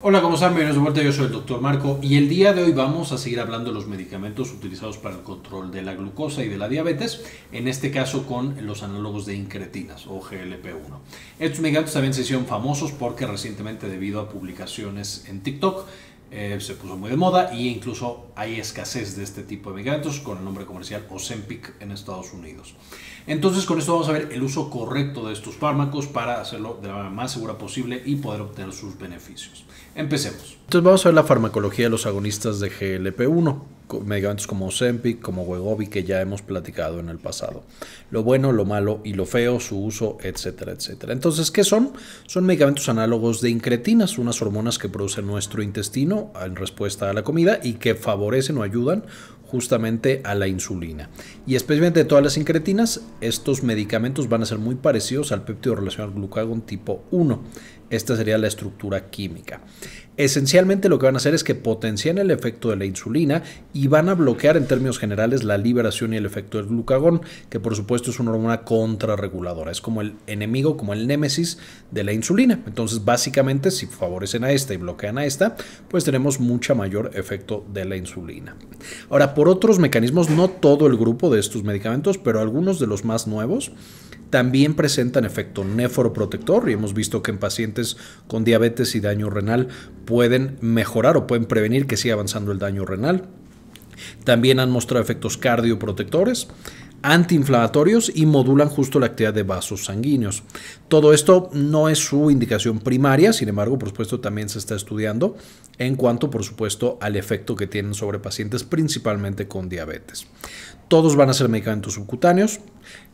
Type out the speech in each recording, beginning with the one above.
Hola, ¿cómo están? Bienvenidos de vuelta, yo soy el doctor Marco y el día de hoy vamos a seguir hablando de los medicamentos utilizados para el control de la glucosa y de la diabetes, en este caso con los análogos de incretinas o GLP-1. Estos medicamentos también se hicieron famosos porque recientemente debido a publicaciones en TikTok eh, se puso muy de moda e incluso hay escasez de este tipo de medicamentos con el nombre comercial Ozempic en Estados Unidos. Entonces con esto vamos a ver el uso correcto de estos fármacos para hacerlo de la manera más segura posible y poder obtener sus beneficios. Empecemos. Entonces vamos a ver la farmacología de los agonistas de GLP-1 medicamentos como Ozempic, como Wegovy, que ya hemos platicado en el pasado. Lo bueno, lo malo y lo feo, su uso, etcétera, etcétera. Entonces, ¿qué son? Son medicamentos análogos de incretinas, unas hormonas que produce nuestro intestino en respuesta a la comida y que favorecen o ayudan justamente a la insulina. Y especialmente todas las incretinas, estos medicamentos van a ser muy parecidos al péptido al glucagón tipo 1. Esta sería la estructura química. Esencialmente lo que van a hacer es que potencian el efecto de la insulina y van a bloquear en términos generales la liberación y el efecto del glucagón, que por supuesto es una hormona contrarreguladora, es como el enemigo, como el némesis de la insulina. Entonces, básicamente, si favorecen a esta y bloquean a esta, pues tenemos mucha mayor efecto de la insulina. Ahora, por otros mecanismos, no todo el grupo de estos medicamentos, pero algunos de los más nuevos, también presentan efecto nefroprotector y hemos visto que en pacientes con diabetes y daño renal pueden mejorar o pueden prevenir que siga avanzando el daño renal. También han mostrado efectos cardioprotectores antiinflamatorios y modulan justo la actividad de vasos sanguíneos. Todo esto no es su indicación primaria, sin embargo, por supuesto, también se está estudiando en cuanto por supuesto al efecto que tienen sobre pacientes principalmente con diabetes. Todos van a ser medicamentos subcutáneos,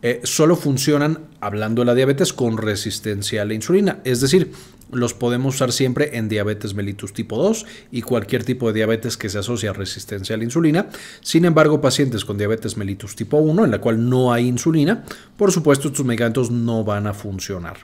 eh, solo funcionan, hablando de la diabetes, con resistencia a la insulina, es decir, los podemos usar siempre en diabetes mellitus tipo 2 y cualquier tipo de diabetes que se asocia a resistencia a la insulina. Sin embargo, pacientes con diabetes mellitus tipo 1, en la cual no hay insulina, por supuesto estos medicamentos no van a funcionar.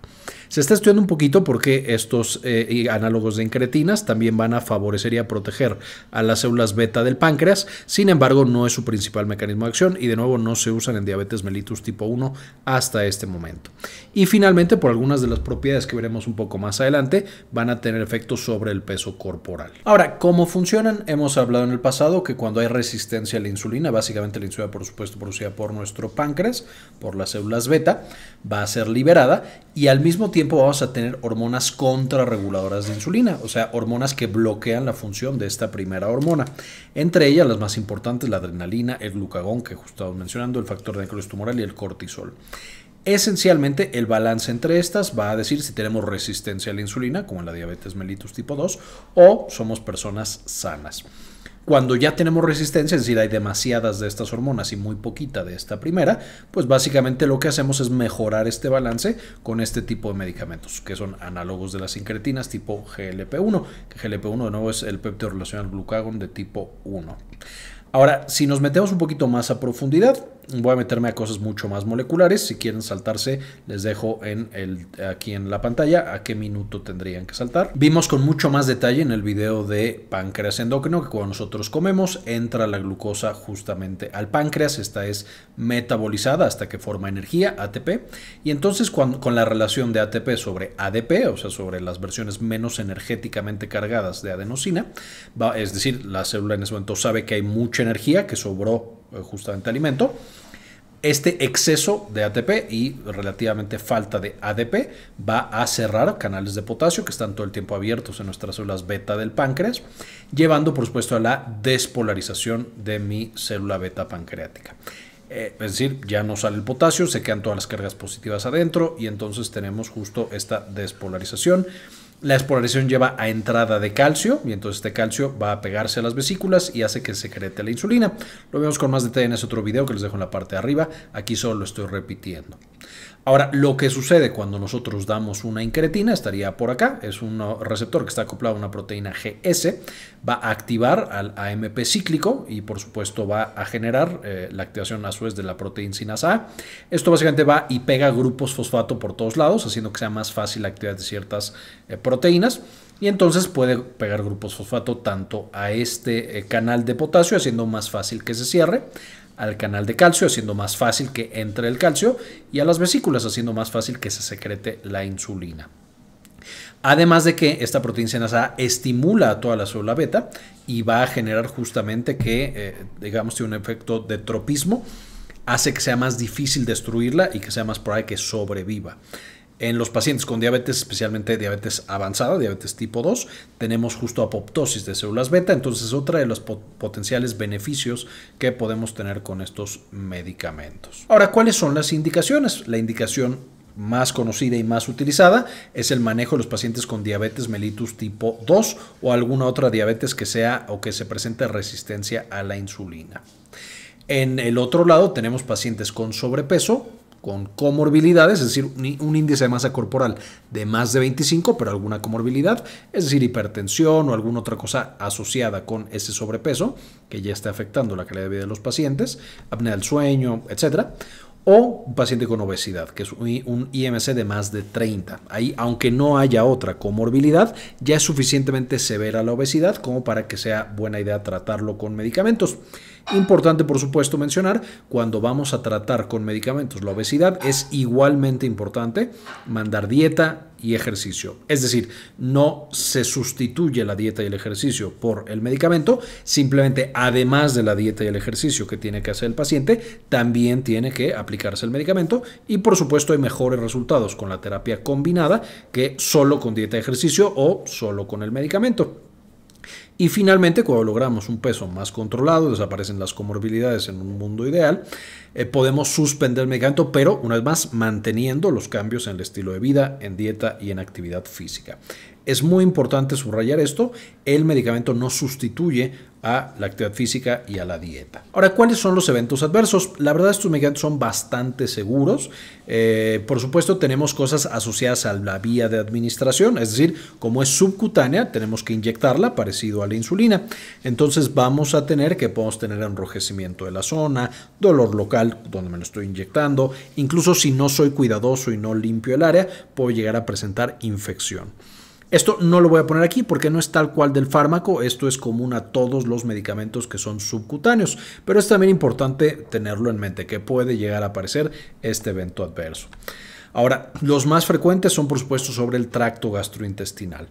Se está estudiando un poquito porque estos eh, análogos de incretinas también van a favorecer y a proteger a las células beta del páncreas, sin embargo no es su principal mecanismo de acción y de nuevo no se usan en diabetes mellitus tipo 1 hasta este momento. Y finalmente, por algunas de las propiedades que veremos un poco más adelante, van a tener efectos sobre el peso corporal. Ahora, ¿cómo funcionan? Hemos hablado en el pasado que cuando hay resistencia a la insulina, básicamente la insulina por supuesto producida por nuestro páncreas, por las células beta, va a ser liberada y al mismo tiempo vamos a tener hormonas contrarreguladoras de insulina, o sea, hormonas que bloquean la función de esta primera hormona. Entre ellas, las más importantes, la adrenalina, el glucagón, que justo estamos mencionando, el factor de necrosis tumoral y el cortisol. Esencialmente, el balance entre estas va a decir si tenemos resistencia a la insulina, como en la diabetes mellitus tipo 2, o somos personas sanas. Cuando ya tenemos resistencia, es decir, hay demasiadas de estas hormonas y muy poquita de esta primera, pues básicamente lo que hacemos es mejorar este balance con este tipo de medicamentos, que son análogos de las incretinas tipo GLP-1, GLP-1 de nuevo es el péptido al glucagón de tipo 1. Ahora, si nos metemos un poquito más a profundidad, voy a meterme a cosas mucho más moleculares. Si quieren saltarse, les dejo en el, aquí en la pantalla a qué minuto tendrían que saltar. Vimos con mucho más detalle en el video de páncreas endócrino que cuando nosotros comemos entra la glucosa justamente al páncreas. Esta es metabolizada hasta que forma energía, ATP. Y entonces con la relación de ATP sobre ADP, o sea, sobre las versiones menos energéticamente cargadas de adenosina, es decir, la célula en ese momento sabe que hay mucha energía que sobró eh, justamente alimento, este exceso de ATP y relativamente falta de ADP va a cerrar canales de potasio que están todo el tiempo abiertos en nuestras células beta del páncreas, llevando por supuesto a la despolarización de mi célula beta pancreática. Eh, es decir, ya no sale el potasio, se quedan todas las cargas positivas adentro y entonces tenemos justo esta despolarización la espolarización lleva a entrada de calcio y entonces este calcio va a pegarse a las vesículas y hace que secrete la insulina. Lo vemos con más detalle en ese otro video que les dejo en la parte de arriba. Aquí solo lo estoy repitiendo. Ahora, lo que sucede cuando nosotros damos una incretina estaría por acá, es un receptor que está acoplado a una proteína GS, va a activar al AMP cíclico y por supuesto va a generar eh, la activación a su vez de la proteína sinasa Esto básicamente va y pega grupos fosfato por todos lados, haciendo que sea más fácil la actividad de ciertas eh, proteínas y entonces puede pegar grupos fosfato tanto a este eh, canal de potasio, haciendo más fácil que se cierre, al canal de calcio, haciendo más fácil que entre el calcio, y a las vesículas, haciendo más fácil que se secrete la insulina. Además de que esta proteína A estimula a toda la célula beta y va a generar justamente que, eh, digamos, tiene un efecto de tropismo, hace que sea más difícil destruirla y que sea más probable que sobreviva. En los pacientes con diabetes, especialmente diabetes avanzada, diabetes tipo 2, tenemos justo apoptosis de células beta, entonces otra de los potenciales beneficios que podemos tener con estos medicamentos. Ahora, ¿cuáles son las indicaciones? La indicación más conocida y más utilizada es el manejo de los pacientes con diabetes mellitus tipo 2 o alguna otra diabetes que sea o que se presente resistencia a la insulina. En el otro lado tenemos pacientes con sobrepeso con comorbilidades, es decir, un índice de masa corporal de más de 25, pero alguna comorbilidad, es decir, hipertensión o alguna otra cosa asociada con ese sobrepeso que ya está afectando la calidad de vida de los pacientes, apnea del sueño, etcétera o un paciente con obesidad, que es un IMC de más de 30. Ahí, aunque no haya otra comorbilidad, ya es suficientemente severa la obesidad como para que sea buena idea tratarlo con medicamentos. Importante, por supuesto, mencionar, cuando vamos a tratar con medicamentos la obesidad, es igualmente importante mandar dieta y ejercicio. Es decir, no se sustituye la dieta y el ejercicio por el medicamento, simplemente además de la dieta y el ejercicio que tiene que hacer el paciente, también tiene que aplicarse el medicamento y por supuesto hay mejores resultados con la terapia combinada que solo con dieta y ejercicio o solo con el medicamento. Y finalmente, cuando logramos un peso más controlado, desaparecen las comorbilidades en un mundo ideal, eh, podemos suspender el medicamento, pero una vez más manteniendo los cambios en el estilo de vida, en dieta y en actividad física. Es muy importante subrayar esto, el medicamento no sustituye a la actividad física y a la dieta. Ahora, ¿cuáles son los eventos adversos? La verdad, estos medicamentos son bastante seguros. Eh, por supuesto, tenemos cosas asociadas a la vía de administración, es decir, como es subcutánea, tenemos que inyectarla, parecido a la insulina. Entonces, vamos a tener que podemos tener enrojecimiento de la zona, dolor local, donde me lo estoy inyectando. Incluso si no soy cuidadoso y no limpio el área, puedo llegar a presentar infección. Esto no lo voy a poner aquí porque no es tal cual del fármaco, esto es común a todos los medicamentos que son subcutáneos, pero es también importante tenerlo en mente que puede llegar a aparecer este evento adverso. Ahora, los más frecuentes son por supuesto sobre el tracto gastrointestinal.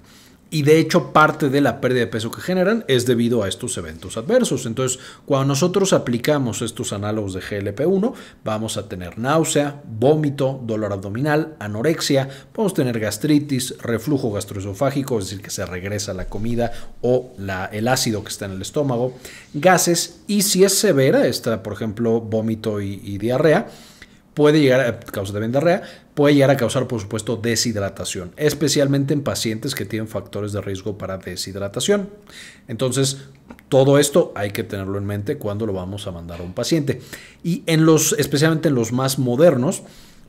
Y de hecho parte de la pérdida de peso que generan es debido a estos eventos adversos. Entonces, cuando nosotros aplicamos estos análogos de GLP-1, vamos a tener náusea, vómito, dolor abdominal, anorexia, podemos tener gastritis, reflujo gastroesofágico, es decir, que se regresa la comida o la, el ácido que está en el estómago, gases y si es severa, está por ejemplo vómito y diarrea, puede llegar a causa diarrea, puede llegar a causar, por supuesto, deshidratación, especialmente en pacientes que tienen factores de riesgo para deshidratación. Entonces, todo esto hay que tenerlo en mente cuando lo vamos a mandar a un paciente. Y en los, especialmente en los más modernos,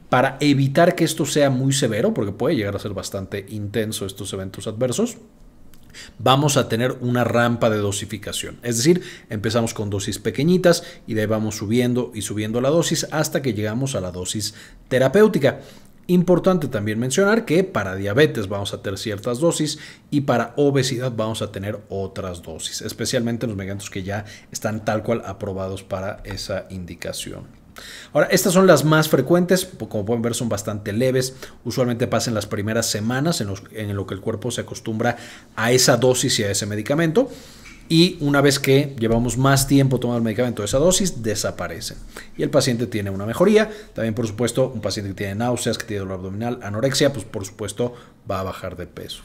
para evitar que esto sea muy severo, porque puede llegar a ser bastante intenso estos eventos adversos, vamos a tener una rampa de dosificación. Es decir, empezamos con dosis pequeñitas y de ahí vamos subiendo y subiendo la dosis hasta que llegamos a la dosis terapéutica. Importante también mencionar que para diabetes vamos a tener ciertas dosis y para obesidad vamos a tener otras dosis, especialmente los medicamentos que ya están tal cual aprobados para esa indicación. Ahora, estas son las más frecuentes, como pueden ver son bastante leves, usualmente pasan las primeras semanas en, lo que el cuerpo se acostumbra a esa dosis y a ese medicamento y una vez que llevamos más tiempo tomando el medicamento esa dosis, desaparece. Y el paciente tiene una mejoría. También, por supuesto, un paciente que tiene náuseas, que tiene dolor abdominal, anorexia, pues por supuesto va a bajar de peso.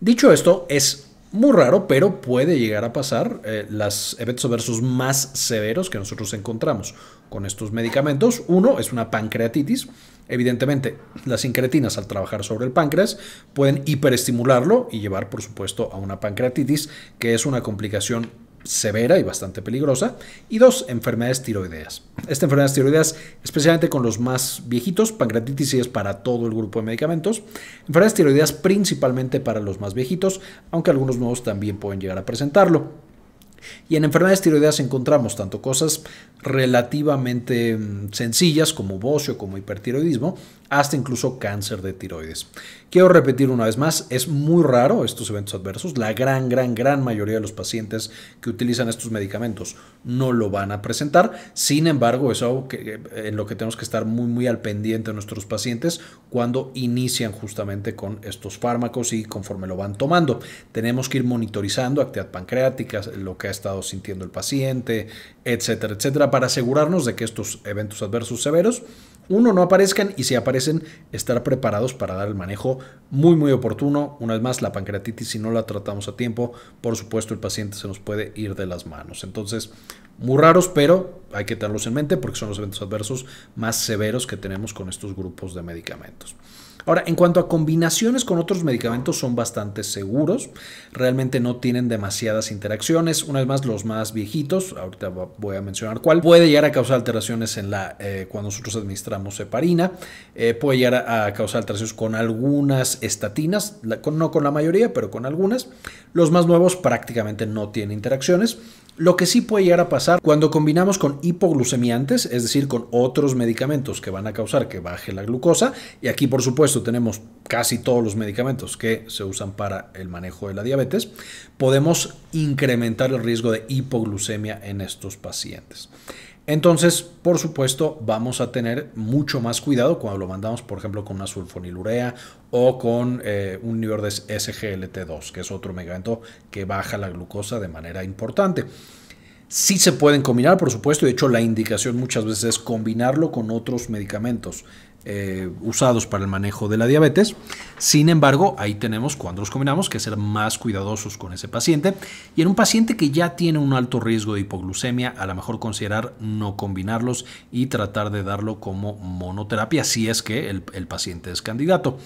Dicho esto, es muy raro, pero puede llegar a pasar eh, los eventos adversos más severos que nosotros encontramos con estos medicamentos. Uno es una pancreatitis. Evidentemente, las incretinas al trabajar sobre el páncreas pueden hiperestimularlo y llevar, por supuesto, a una pancreatitis, que es una complicación severa y bastante peligrosa, y dos, enfermedades tiroideas. Esta enfermedad tiroideas, especialmente con los más viejitos, pancreatitis es para todo el grupo de medicamentos, enfermedades tiroideas principalmente para los más viejitos, aunque algunos nuevos también pueden llegar a presentarlo. Y en enfermedades tiroideas encontramos tanto cosas relativamente mm, sencillas como bocio, como hipertiroidismo, hasta incluso cáncer de tiroides. Quiero repetir una vez más, es muy raro estos eventos adversos. La gran, gran, gran mayoría de los pacientes que utilizan estos medicamentos no lo van a presentar. Sin embargo, es algo en lo que tenemos que estar muy, muy al pendiente de nuestros pacientes cuando inician justamente con estos fármacos y conforme lo van tomando. Tenemos que ir monitorizando actividad pancreática, lo que ha estado sintiendo el paciente, etcétera, etcétera, para asegurarnos de que estos eventos adversos severos uno, no aparezcan y si aparecen, estar preparados para dar el manejo muy, muy oportuno. Una vez más, la pancreatitis, si no la tratamos a tiempo, por supuesto, el paciente se nos puede ir de las manos. Entonces, muy raros, pero hay que tenerlos en mente porque son los eventos adversos más severos que tenemos con estos grupos de medicamentos. Ahora, en cuanto a combinaciones con otros medicamentos, son bastante seguros. Realmente no tienen demasiadas interacciones. Una vez más, los más viejitos, ahorita voy a mencionar cuál, puede llegar a causar alteraciones en la eh, cuando nosotros administramos heparina. Eh, puede llegar a, causar alteraciones con algunas estatinas, no con la mayoría, pero con algunas. Los más nuevos prácticamente no tienen interacciones. Lo que sí puede llegar a pasar cuando combinamos con hipoglucemiantes, es decir, con otros medicamentos que van a causar que baje la glucosa, y aquí por supuesto tenemos casi todos los medicamentos que se usan para el manejo de la diabetes, podemos incrementar el riesgo de hipoglucemia en estos pacientes. Entonces, por supuesto, vamos a tener mucho más cuidado cuando lo mandamos, por ejemplo, con una sulfonilurea o con eh, un nivel de SGLT2, que es otro medicamento que baja la glucosa de manera importante. Sí se pueden combinar, por supuesto, de hecho la indicación muchas veces es combinarlo con otros medicamentos. Eh, usados para el manejo de la diabetes. Sin embargo, ahí tenemos cuando los combinamos que ser más cuidadosos con ese paciente. Y en un paciente que ya tiene un alto riesgo de hipoglucemia, a lo mejor considerar no combinarlos y tratar de darlo como monoterapia si es que el paciente es candidato.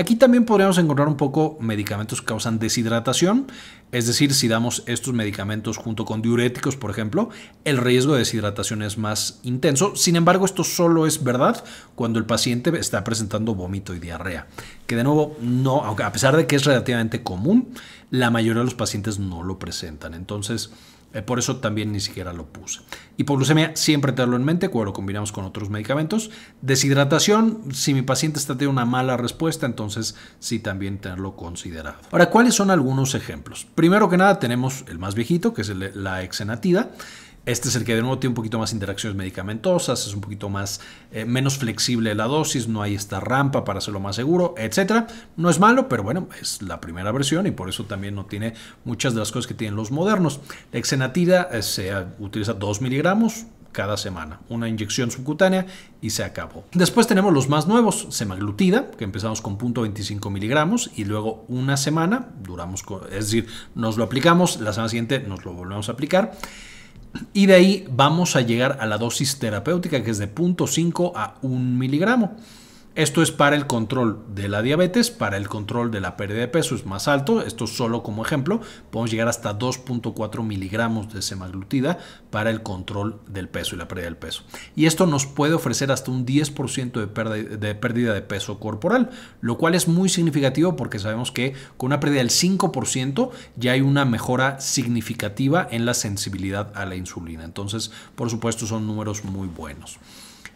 Aquí también podríamos encontrar un poco medicamentos que causan deshidratación, es decir, si damos estos medicamentos junto con diuréticos, por ejemplo, el riesgo de deshidratación es más intenso. Sin embargo, esto solo es verdad cuando el paciente está presentando vómito y diarrea, que de nuevo, no, a pesar de que es relativamente común, la mayoría de los pacientes no lo presentan. Entonces, eh, por eso también ni siquiera lo puse. Hipoglucemia, siempre tenerlo en mente cuando lo combinamos con otros medicamentos. Deshidratación, si mi paciente está teniendo una mala respuesta, entonces sí también tenerlo considerado. Ahora, ¿cuáles son algunos ejemplos? Primero que nada tenemos el más viejito, que es la exenatida. Este es el que de nuevo tiene un poquito más interacciones medicamentosas, es un poquito más eh, menos flexible la dosis, no hay esta rampa para hacerlo más seguro, etcétera. No es malo, pero bueno, es la primera versión y por eso también no tiene muchas de las cosas que tienen los modernos. La exenatida eh, se utiliza 2 miligramos, cada semana, una inyección subcutánea y se acabó. Después tenemos los más nuevos, semaglutida, que empezamos con 0.25 miligramos y luego una semana duramos, es decir, nos lo aplicamos, la semana siguiente nos lo volvemos a aplicar. Y de ahí vamos a llegar a la dosis terapéutica que es de 0.5 a 1 miligramo. Esto es para el control de la diabetes, para el control de la pérdida de peso es más alto, esto solo como ejemplo, podemos llegar hasta 2.4 miligramos de semaglutida para el control del peso y la pérdida del peso. Y esto nos puede ofrecer hasta un 10% de pérdida de peso corporal, lo cual es muy significativo porque sabemos que con una pérdida del 5% ya hay una mejora significativa en la sensibilidad a la insulina. Entonces, por supuesto, son números muy buenos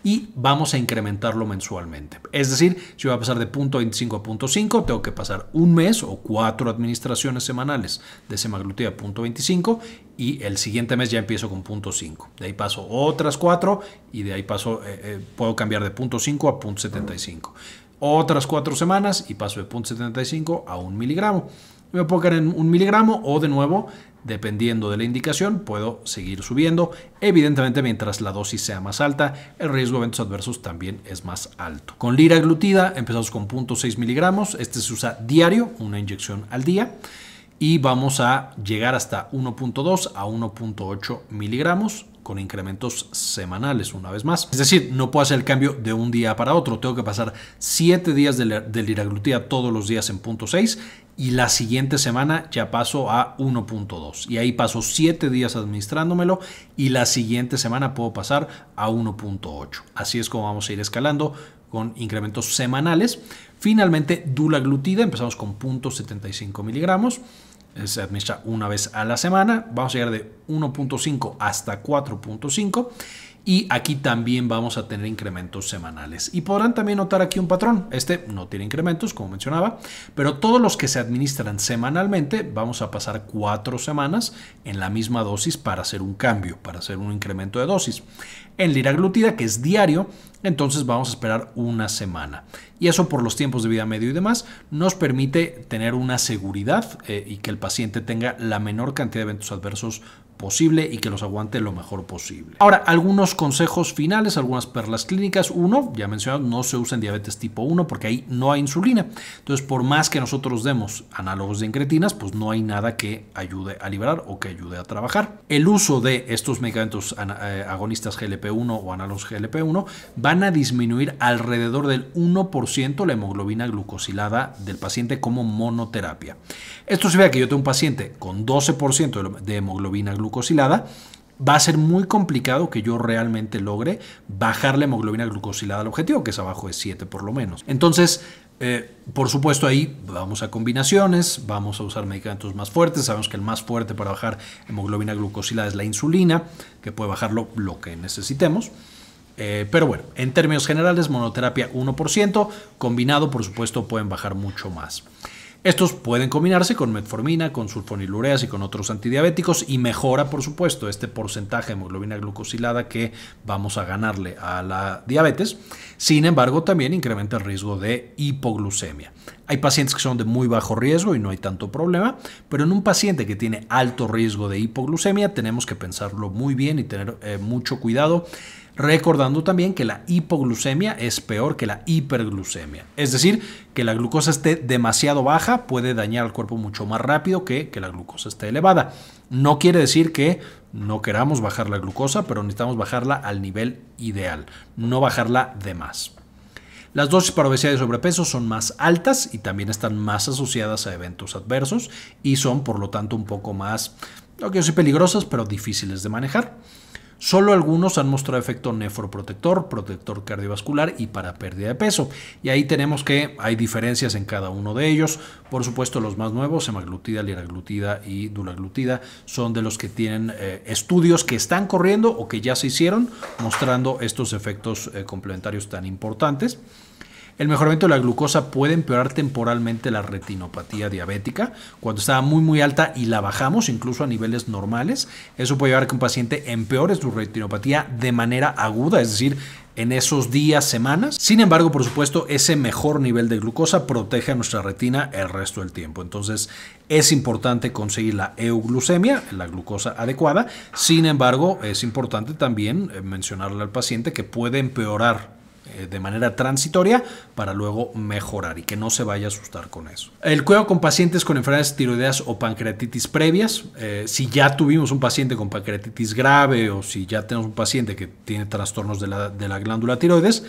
y vamos a incrementarlo mensualmente. Es decir, si voy a pasar de 0.25 a 0.5, tengo que pasar un mes o cuatro administraciones semanales de semaglutida a 0.25 y el siguiente mes ya empiezo con .5. De ahí paso otras cuatro y de ahí paso, eh, eh, puedo cambiar de .5 a .75. Otras cuatro semanas y paso de 0.75 a un miligramo. Me puedo quedar en un miligramo o de nuevo Dependiendo de la indicación, puedo seguir subiendo. Evidentemente, mientras la dosis sea más alta, el riesgo de eventos adversos también es más alto. Con lira glutida empezamos con 0.6 miligramos. Este se usa diario, una inyección al día. Y vamos a llegar hasta 1.2 a 1.8 miligramos con incrementos semanales una vez más. Es decir, no puedo hacer el cambio de un día para otro, tengo que pasar 7 días de, lira liraglutida todos los días en punto y la siguiente semana ya paso a 1.2 y ahí paso 7 días administrándomelo y la siguiente semana puedo pasar a 1.8. Así es como vamos a ir escalando con incrementos semanales. Finalmente, dulaglutida, empezamos con 0.75 miligramos se administra una vez a la semana. Vamos a llegar de 1.5 hasta 4.5 y aquí también vamos a tener incrementos semanales. Y podrán también notar aquí un patrón. Este no tiene incrementos, como mencionaba, pero todos los que se administran semanalmente, vamos a pasar cuatro semanas en la misma dosis para hacer un cambio, para hacer un incremento de dosis. En liraglutida, que es diario, entonces vamos a esperar una semana. Y eso por los tiempos de vida medio y demás nos permite tener una seguridad eh, y que el paciente tenga la menor cantidad de eventos adversos posible y que los aguante lo mejor posible. Ahora, algunos consejos finales, algunas perlas clínicas. Uno, ya mencionado, no se usa en diabetes tipo 1 porque ahí no hay insulina. Entonces, por más que nosotros demos análogos de incretinas, pues no hay nada que ayude a liberar o que ayude a trabajar. El uso de estos medicamentos eh, agonistas GLP-1 o análogos GLP-1 van a disminuir alrededor del 1% la hemoglobina glucosilada del paciente como monoterapia. Esto se vea que yo tengo un paciente con 12% de hemoglobina glucosilada glucosilada, va a ser muy complicado que yo realmente logre bajar la hemoglobina glucosilada al objetivo, que es abajo de 7 por lo menos. Entonces, eh, por supuesto, ahí vamos a combinaciones, vamos a usar medicamentos más fuertes. Sabemos que el más fuerte para bajar hemoglobina glucosilada es la insulina, que puede bajarlo lo que necesitemos. Eh, pero bueno, en términos generales, monoterapia 1%, combinado, por supuesto, pueden bajar mucho más. Estos pueden combinarse con metformina, con sulfonilureas y con otros antidiabéticos y mejora, por supuesto, este porcentaje de hemoglobina glucosilada que vamos a ganarle a la diabetes. Sin embargo, también incrementa el riesgo de hipoglucemia. Hay pacientes que son de muy bajo riesgo y no hay tanto problema, pero en un paciente que tiene alto riesgo de hipoglucemia tenemos que pensarlo muy bien y tener eh, mucho cuidado. Recordando también que la hipoglucemia es peor que la hiperglucemia. Es decir, que la glucosa esté demasiado baja puede dañar al cuerpo mucho más rápido que que la glucosa esté elevada. No quiere decir que no queramos bajar la glucosa, pero necesitamos bajarla al nivel ideal, no bajarla de más. Las dosis para obesidad y sobrepeso son más altas y también están más asociadas a eventos adversos y son por lo tanto un poco más, no quiero peligrosas, pero difíciles de manejar. Solo algunos han mostrado efecto nefroprotector, protector cardiovascular y para pérdida de peso. Y ahí tenemos que hay diferencias en cada uno de ellos. Por supuesto, los más nuevos, semaglutida, liraglutida y dulaglutida, son de los que tienen eh, estudios que están corriendo o que ya se hicieron mostrando estos efectos eh, complementarios tan importantes. El mejoramiento de la glucosa puede empeorar temporalmente la retinopatía diabética cuando está muy muy alta y la bajamos incluso a niveles normales. Eso puede llevar a que un paciente empeore su retinopatía de manera aguda, es decir, en esos días, semanas. Sin embargo, por supuesto, ese mejor nivel de glucosa protege a nuestra retina el resto del tiempo. Entonces, es importante conseguir la euglucemia, la glucosa adecuada. Sin embargo, es importante también eh, mencionarle al paciente que puede empeorar eh, de manera transitoria para luego mejorar y que no se vaya a asustar con eso. El cuidado con pacientes con enfermedades tiroideas o pancreatitis previas, eh, si ya tuvimos un paciente con pancreatitis grave o si ya tenemos un paciente que tiene trastornos de la glándula tiroides,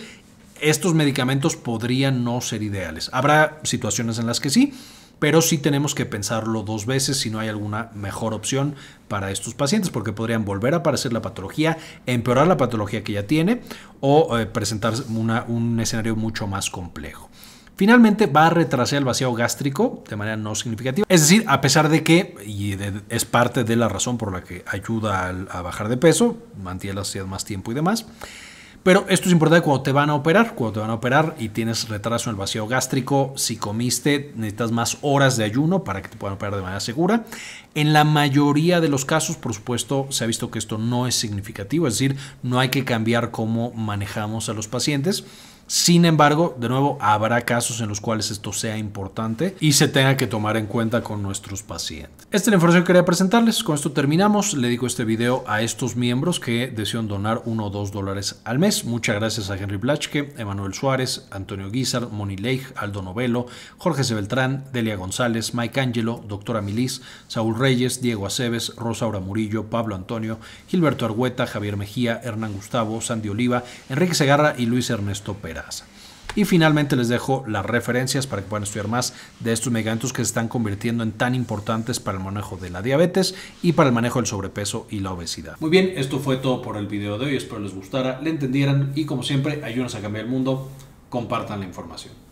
estos medicamentos podrían no ser ideales. Habrá situaciones en las que sí, pero sí tenemos que pensarlo dos veces si no hay alguna mejor opción para estos pacientes, porque podrían volver a aparecer la patología, empeorar la patología que ya tiene o eh, presentar un escenario mucho más complejo. Finalmente va a retrasar el vacío gástrico de manera no significativa. Es decir, a pesar de que, y es parte de la razón por la que ayuda a, bajar de peso, mantiene la sociedad más tiempo y demás, pero esto es importante cuando te van a operar, cuando te van a operar y tienes retraso en el vacío gástrico, si comiste, necesitas más horas de ayuno para que te puedan operar de manera segura. En la mayoría de los casos, por supuesto, se ha visto que esto no es significativo, es decir, no hay que cambiar cómo manejamos a los pacientes sin embargo, de nuevo, habrá casos en los cuales esto sea importante y se tenga que tomar en cuenta con nuestros pacientes. Esta es la información que quería presentarles. Con esto terminamos. Le digo este video a estos miembros que desean donar uno o dos dólares al mes. Muchas gracias a Henry Blachke, Emanuel Suárez, Antonio Guizar, Moni Leij, Aldo Novelo, Jorge Sebeltrán, Delia González, Mike Angelo, Doctora Milis, Saúl Reyes, Diego Aceves, Rosaura Murillo, Pablo Antonio, Gilberto Argueta, Javier Mejía, Hernán Gustavo, Sandy Oliva, Enrique Segarra y Luis Ernesto Pérez. Y finalmente les dejo las referencias para que puedan estudiar más de estos medicamentos que se están convirtiendo en tan importantes para el manejo de la diabetes y para el manejo del sobrepeso y la obesidad. Muy bien, esto fue todo por el video de hoy. Espero les gustara, le entendieran y como siempre, ayúdenos a cambiar el mundo, compartan la información.